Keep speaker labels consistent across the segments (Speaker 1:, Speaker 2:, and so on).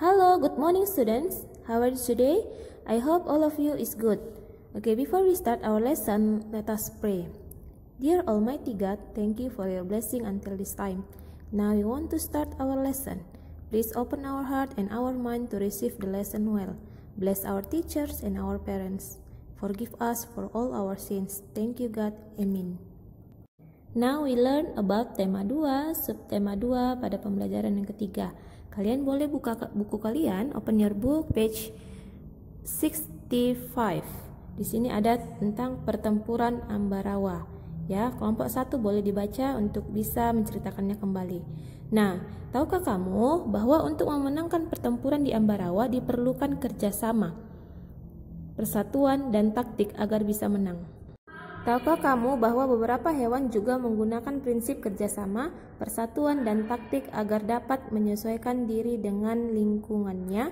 Speaker 1: Hello, good morning students. How are you today? I hope all of you is good. Okay, before we start our lesson, let us pray. Dear Almighty God, thank you for your blessing until this time. Now we want to start our lesson. Please open our heart and our mind to receive the lesson well. Bless our teachers and our parents. Forgive us for all our sins. Thank you God. Amen. Now we learn about tema 2, subtema 2 pada pembelajaran yang ketiga. Kalian boleh buka buku kalian, open your book page 65. Di sini ada tentang pertempuran Ambarawa. Ya, kelompok satu boleh dibaca untuk bisa menceritakannya kembali. Nah, tahukah kamu bahwa untuk memenangkan pertempuran di Ambarawa diperlukan kerjasama, persatuan, dan taktik agar bisa menang. Tahukah kamu bahwa beberapa hewan juga menggunakan prinsip kerjasama, persatuan, dan taktik agar dapat menyesuaikan diri dengan lingkungannya?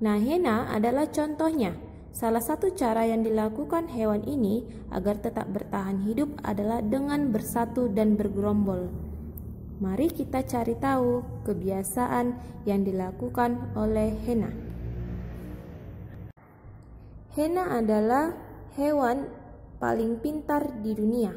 Speaker 1: Nah, hena adalah contohnya. Salah satu cara yang dilakukan hewan ini agar tetap bertahan hidup adalah dengan bersatu dan bergerombol. Mari kita cari tahu kebiasaan yang dilakukan oleh hena. Hena adalah hewan paling pintar di dunia.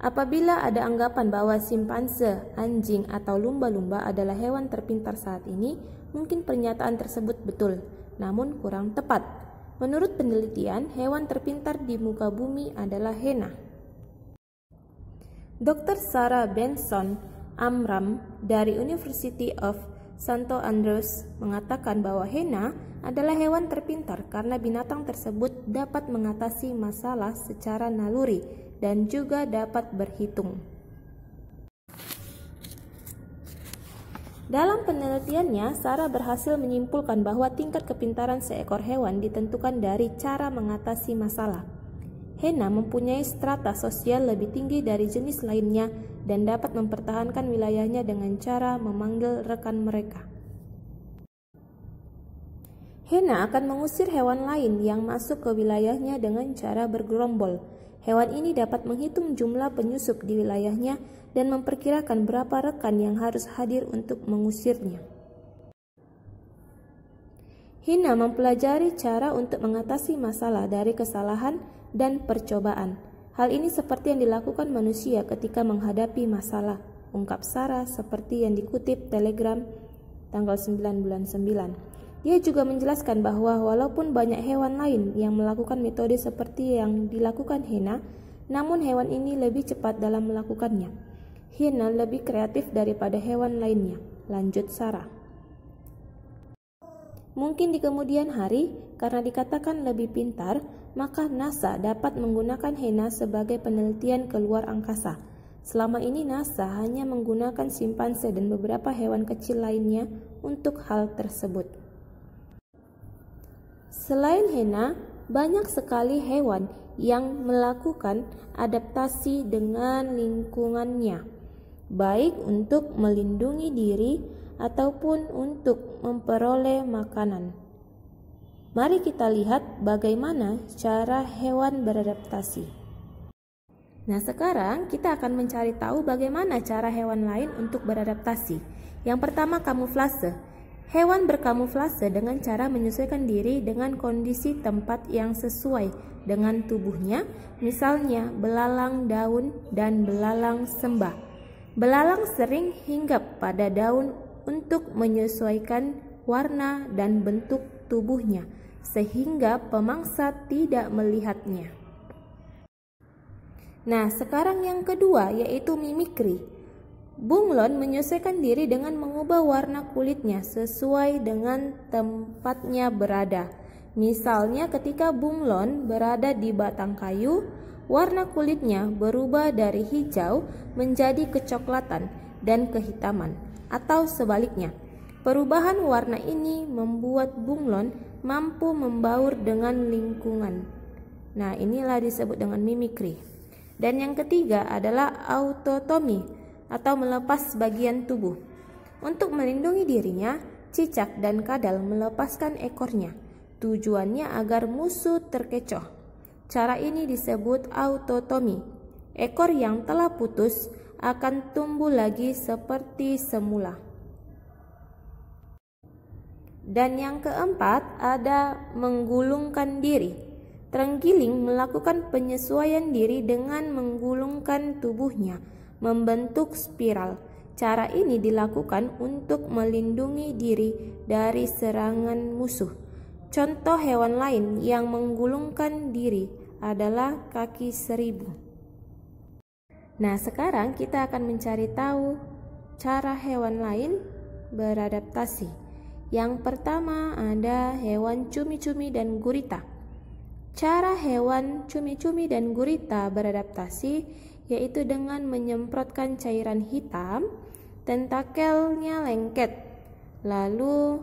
Speaker 1: Apabila ada anggapan bahwa simpanse, anjing, atau lumba-lumba adalah hewan terpintar saat ini, mungkin pernyataan tersebut betul, namun kurang tepat. Menurut penelitian, hewan terpintar di muka bumi adalah hena. Dr. Sarah Benson Amram dari University of Santo Andrews mengatakan bahwa hena adalah hewan terpintar karena binatang tersebut dapat mengatasi masalah secara naluri dan juga dapat berhitung. Dalam penelitiannya, Sarah berhasil menyimpulkan bahwa tingkat kepintaran seekor hewan ditentukan dari cara mengatasi masalah. Hena mempunyai strata sosial lebih tinggi dari jenis lainnya dan dapat mempertahankan wilayahnya dengan cara memanggil rekan mereka. Hena akan mengusir hewan lain yang masuk ke wilayahnya dengan cara bergerombol. Hewan ini dapat menghitung jumlah penyusup di wilayahnya dan memperkirakan berapa rekan yang harus hadir untuk mengusirnya. Hina mempelajari cara untuk mengatasi masalah dari kesalahan dan percobaan. Hal ini seperti yang dilakukan manusia ketika menghadapi masalah, ungkap Sarah seperti yang dikutip telegram tanggal 9 bulan 9. Dia juga menjelaskan bahwa walaupun banyak hewan lain yang melakukan metode seperti yang dilakukan Hena, namun hewan ini lebih cepat dalam melakukannya. Hena lebih kreatif daripada hewan lainnya, lanjut Sarah. Mungkin di kemudian hari, karena dikatakan lebih pintar, maka NASA dapat menggunakan HENA sebagai penelitian keluar angkasa. Selama ini NASA hanya menggunakan simpanse dan beberapa hewan kecil lainnya untuk hal tersebut. Selain HENA, banyak sekali hewan yang melakukan adaptasi dengan lingkungannya, baik untuk melindungi diri ataupun untuk memperoleh makanan. Mari kita lihat bagaimana cara hewan beradaptasi. Nah, sekarang kita akan mencari tahu bagaimana cara hewan lain untuk beradaptasi. Yang pertama, kamuflase. Hewan berkamuflase dengan cara menyesuaikan diri dengan kondisi tempat yang sesuai dengan tubuhnya, misalnya belalang daun dan belalang sembah. Belalang sering hinggap pada daun untuk menyesuaikan warna dan bentuk tubuhnya, sehingga pemangsa tidak melihatnya. Nah, sekarang yang kedua yaitu mimikri. Bunglon menyesuaikan diri dengan mengubah warna kulitnya sesuai dengan tempatnya berada. Misalnya ketika bunglon berada di batang kayu, warna kulitnya berubah dari hijau menjadi kecoklatan dan kehitaman atau sebaliknya. Perubahan warna ini membuat bunglon mampu membaur dengan lingkungan. Nah, inilah disebut dengan mimikri. Dan yang ketiga adalah autotomi atau melepas bagian tubuh. Untuk melindungi dirinya, cicak dan kadal melepaskan ekornya. Tujuannya agar musuh terkecoh. Cara ini disebut autotomi. Ekor yang telah putus akan tumbuh lagi seperti semula. Dan yang keempat ada menggulungkan diri. Terenggiling melakukan penyesuaian diri dengan menggulungkan tubuhnya, membentuk spiral. Cara ini dilakukan untuk melindungi diri dari serangan musuh. Contoh hewan lain yang menggulungkan diri adalah kaki seribu. Nah, sekarang kita akan mencari tahu cara hewan lain beradaptasi. Yang pertama ada hewan cumi-cumi dan gurita. Cara hewan cumi-cumi dan gurita beradaptasi yaitu dengan menyemprotkan cairan hitam, tentakelnya lengket, lalu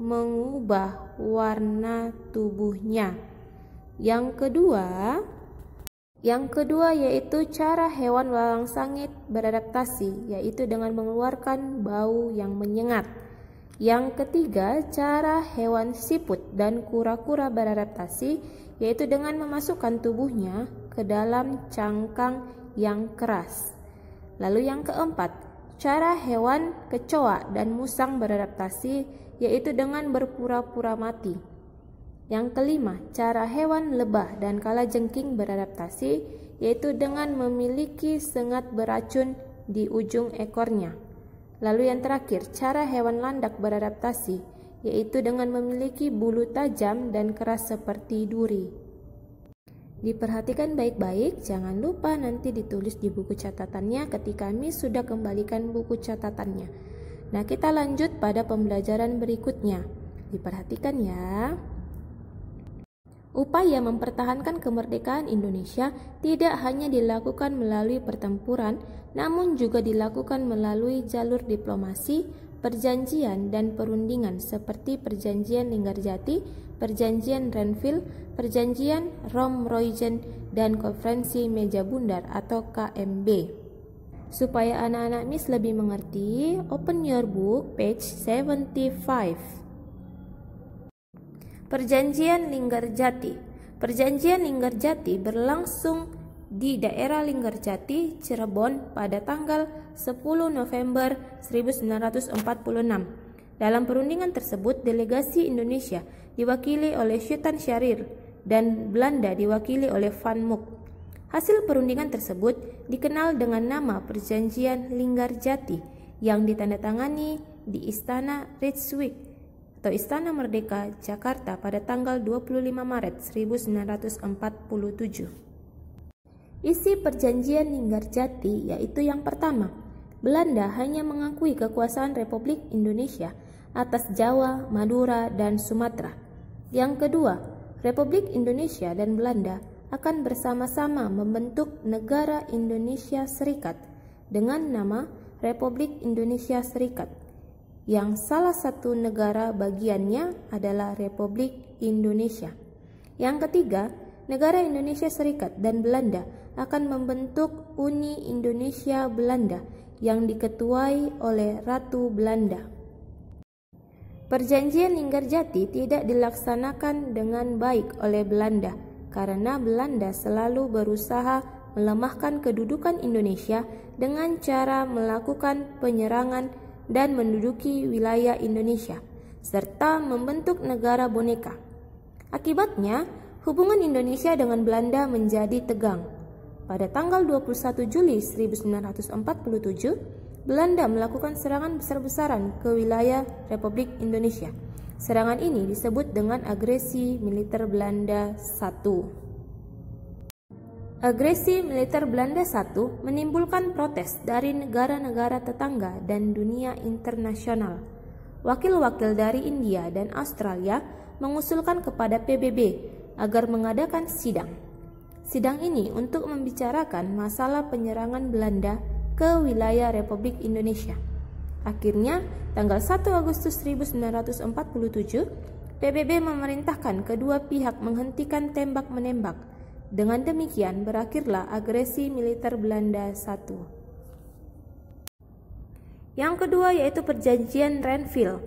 Speaker 1: mengubah warna tubuhnya. Yang kedua, yang kedua yaitu cara hewan walang sangit beradaptasi, yaitu dengan mengeluarkan bau yang menyengat. Yang ketiga, cara hewan siput dan kura-kura beradaptasi, yaitu dengan memasukkan tubuhnya ke dalam cangkang yang keras. Lalu yang keempat, cara hewan kecoa dan musang beradaptasi, yaitu dengan berpura-pura mati. Yang kelima, cara hewan lebah dan kalajengking beradaptasi yaitu dengan memiliki sengat beracun di ujung ekornya. Lalu yang terakhir, cara hewan landak beradaptasi yaitu dengan memiliki bulu tajam dan keras seperti duri. Diperhatikan baik-baik, jangan lupa nanti ditulis di buku catatannya ketika Miss sudah kembalikan buku catatannya. Nah, kita lanjut pada pembelajaran berikutnya. Diperhatikan ya. Upaya mempertahankan kemerdekaan Indonesia tidak hanya dilakukan melalui pertempuran, namun juga dilakukan melalui jalur diplomasi, perjanjian, dan perundingan seperti Perjanjian Linggarjati, Perjanjian Renville, Perjanjian rom dan Konferensi Meja Bundar atau KMB. Supaya anak-anak Miss lebih mengerti, open your book page 75. Perjanjian Linggarjati. Perjanjian Linggarjati berlangsung di daerah Linggarjati, Cirebon pada tanggal 10 November 1946. Dalam perundingan tersebut, delegasi Indonesia diwakili oleh Sultan Syarir dan Belanda diwakili oleh Van Mook. Hasil perundingan tersebut dikenal dengan nama Perjanjian Linggarjati yang ditandatangani di Istana Ritzwick atau Istana Merdeka, Jakarta pada tanggal 25 Maret 1947. Isi perjanjian Linggarjati yaitu yang pertama, Belanda hanya mengakui kekuasaan Republik Indonesia atas Jawa, Madura, dan Sumatera. Yang kedua, Republik Indonesia dan Belanda akan bersama-sama membentuk negara Indonesia Serikat dengan nama Republik Indonesia Serikat yang salah satu negara bagiannya adalah Republik Indonesia. Yang ketiga, negara Indonesia Serikat dan Belanda akan membentuk Uni Indonesia Belanda yang diketuai oleh Ratu Belanda. Perjanjian Linggarjati tidak dilaksanakan dengan baik oleh Belanda karena Belanda selalu berusaha melemahkan kedudukan Indonesia dengan cara melakukan penyerangan dan menduduki wilayah Indonesia, serta membentuk negara boneka. Akibatnya, hubungan Indonesia dengan Belanda menjadi tegang. Pada tanggal 21 Juli 1947, Belanda melakukan serangan besar-besaran ke wilayah Republik Indonesia. Serangan ini disebut dengan agresi militer Belanda 1. Agresi militer Belanda I menimbulkan protes dari negara-negara tetangga dan dunia internasional. Wakil-wakil dari India dan Australia mengusulkan kepada PBB agar mengadakan sidang. Sidang ini untuk membicarakan masalah penyerangan Belanda ke wilayah Republik Indonesia. Akhirnya, tanggal 1 Agustus 1947, PBB memerintahkan kedua pihak menghentikan tembak-menembak dengan demikian berakhirlah agresi militer Belanda I. Yang kedua yaitu perjanjian Renville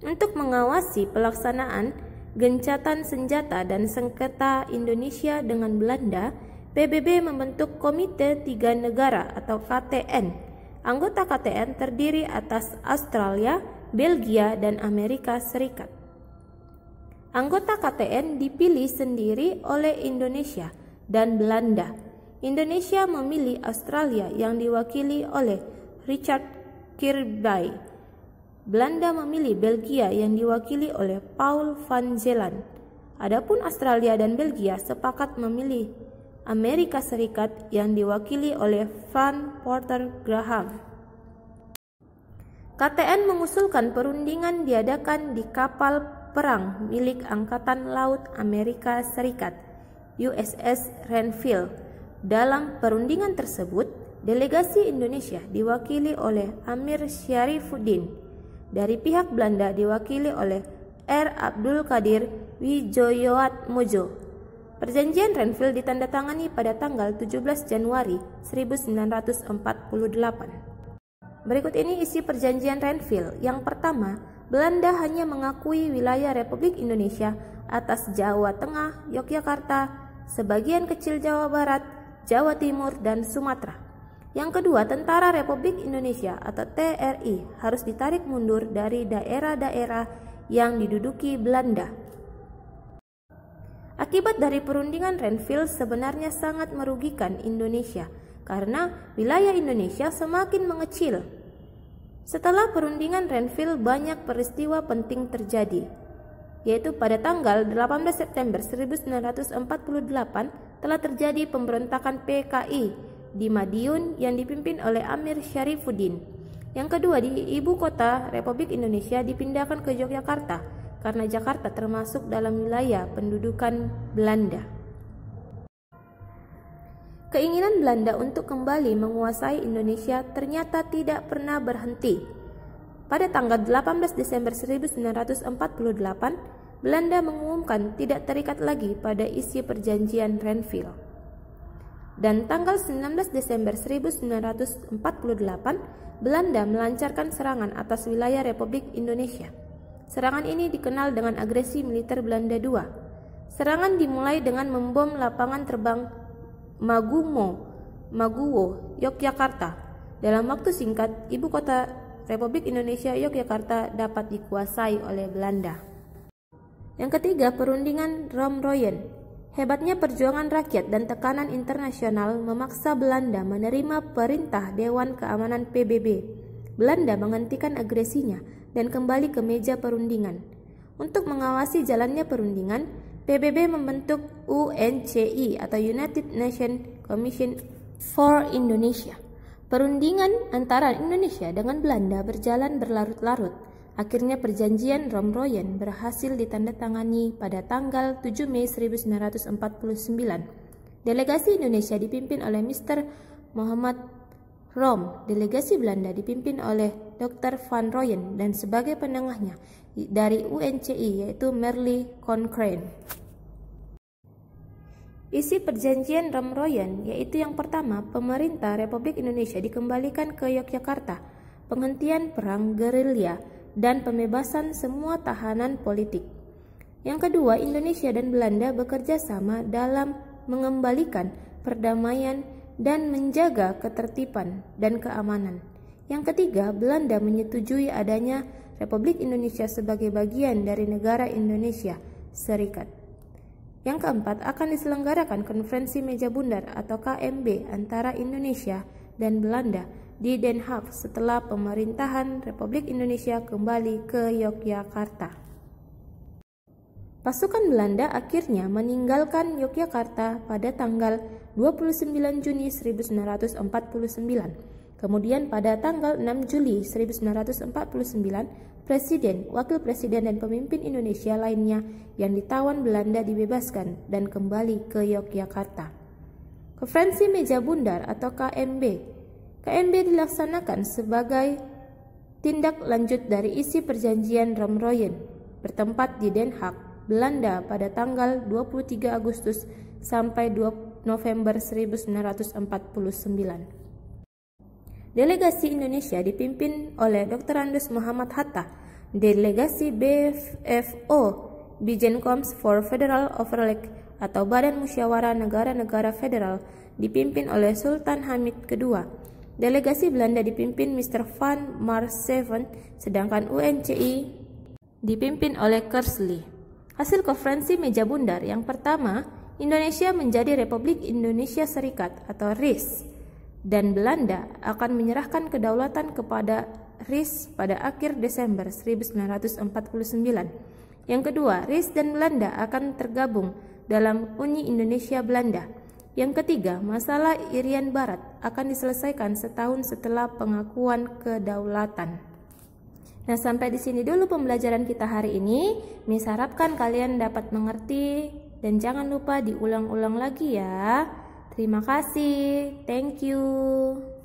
Speaker 1: untuk mengawasi pelaksanaan gencatan senjata dan sengketa Indonesia dengan Belanda, PBB membentuk Komite Tiga Negara atau KTN. Anggota KTN terdiri atas Australia, Belgia, dan Amerika Serikat. Anggota KTN dipilih sendiri oleh Indonesia dan Belanda. Indonesia memilih Australia yang diwakili oleh Richard Kirby. Belanda memilih Belgia yang diwakili oleh Paul van Zeeland. Adapun Australia dan Belgia sepakat memilih Amerika Serikat yang diwakili oleh Van Porter Graham. KTN mengusulkan perundingan diadakan di kapal perang milik Angkatan Laut Amerika Serikat USS Renville. Dalam perundingan tersebut, delegasi Indonesia diwakili oleh Amir Syarifuddin. Dari pihak Belanda diwakili oleh R. Abdul Kadir Wijoyoatmojo. Perjanjian Renville ditandatangani pada tanggal 17 Januari 1948. Berikut ini isi perjanjian Renville. Yang pertama, Belanda hanya mengakui wilayah Republik Indonesia atas Jawa Tengah, Yogyakarta, sebagian kecil Jawa Barat, Jawa Timur, dan Sumatera. Yang kedua, Tentara Republik Indonesia atau TRI harus ditarik mundur dari daerah-daerah yang diduduki Belanda. Akibat dari perundingan Renville sebenarnya sangat merugikan Indonesia karena wilayah Indonesia semakin mengecil. Setelah perundingan Renville banyak peristiwa penting terjadi, yaitu pada tanggal 18 September 1948 telah terjadi pemberontakan PKI di Madiun yang dipimpin oleh Amir Syarifuddin. Yang kedua, di ibu kota Republik Indonesia dipindahkan ke Yogyakarta karena Jakarta termasuk dalam wilayah pendudukan Belanda. Keinginan Belanda untuk kembali menguasai Indonesia ternyata tidak pernah berhenti. Pada tanggal 18 Desember 1948, Belanda mengumumkan tidak terikat lagi pada isi perjanjian Renville. Dan tanggal 19 Desember 1948, Belanda melancarkan serangan atas wilayah Republik Indonesia. Serangan ini dikenal dengan agresi militer Belanda II. Serangan dimulai dengan membom lapangan terbang Magumo, Maguwo, Yogyakarta. Dalam waktu singkat, ibu kota Republik Indonesia Yogyakarta dapat dikuasai oleh Belanda. Yang ketiga, perundingan Romroyen. Hebatnya perjuangan rakyat dan tekanan internasional memaksa Belanda menerima perintah Dewan Keamanan PBB. Belanda menghentikan agresinya dan kembali ke meja perundingan. Untuk mengawasi jalannya perundingan, PBB membentuk UNCI atau United Nations Commission for Indonesia. Perundingan antara Indonesia dengan Belanda berjalan berlarut-larut. Akhirnya perjanjian Romroyen berhasil ditandatangani pada tanggal 7 Mei 1949. Delegasi Indonesia dipimpin oleh Mr. Muhammad Rom, delegasi Belanda dipimpin oleh Dr. Van Royen dan sebagai penengahnya dari UNCI yaitu Merle Concrane. Isi perjanjian Rom Royen yaitu yang pertama, pemerintah Republik Indonesia dikembalikan ke Yogyakarta, penghentian perang gerilya, dan pembebasan semua tahanan politik. Yang kedua, Indonesia dan Belanda bekerja sama dalam mengembalikan perdamaian dan menjaga ketertiban dan keamanan. Yang ketiga, Belanda menyetujui adanya Republik Indonesia sebagai bagian dari negara Indonesia Serikat. Yang keempat, akan diselenggarakan konferensi meja bundar atau KMB antara Indonesia dan Belanda di Den Haag setelah pemerintahan Republik Indonesia kembali ke Yogyakarta. Pasukan Belanda akhirnya meninggalkan Yogyakarta pada tanggal 29 Juni 1949. Kemudian pada tanggal 6 Juli 1949, presiden, wakil presiden dan pemimpin Indonesia lainnya yang ditawan Belanda dibebaskan dan kembali ke Yogyakarta. Konferensi Meja Bundar atau KMB. KMB dilaksanakan sebagai tindak lanjut dari isi perjanjian Romroyen bertempat di Den Haag Belanda pada tanggal 23 Agustus sampai 2 November 1949. Delegasi Indonesia dipimpin oleh Dr. Andus Muhammad Hatta, delegasi BFFO Bijencoms for Federal Overleg atau Badan Musyawarah Negara-Negara Federal dipimpin oleh Sultan Hamid II. Delegasi Belanda dipimpin Mr. Van Marseven, sedangkan UNCI dipimpin oleh Kersley. Hasil konferensi meja bundar yang pertama, Indonesia menjadi Republik Indonesia Serikat atau RIS dan Belanda akan menyerahkan kedaulatan kepada RIS pada akhir Desember 1949. Yang kedua, RIS dan Belanda akan tergabung dalam Uni Indonesia Belanda. Yang ketiga, masalah Irian Barat akan diselesaikan setahun setelah pengakuan kedaulatan. Nah, sampai di sini dulu pembelajaran kita hari ini. Miss harapkan kalian dapat mengerti dan jangan lupa diulang-ulang lagi ya. Terima kasih. Thank you.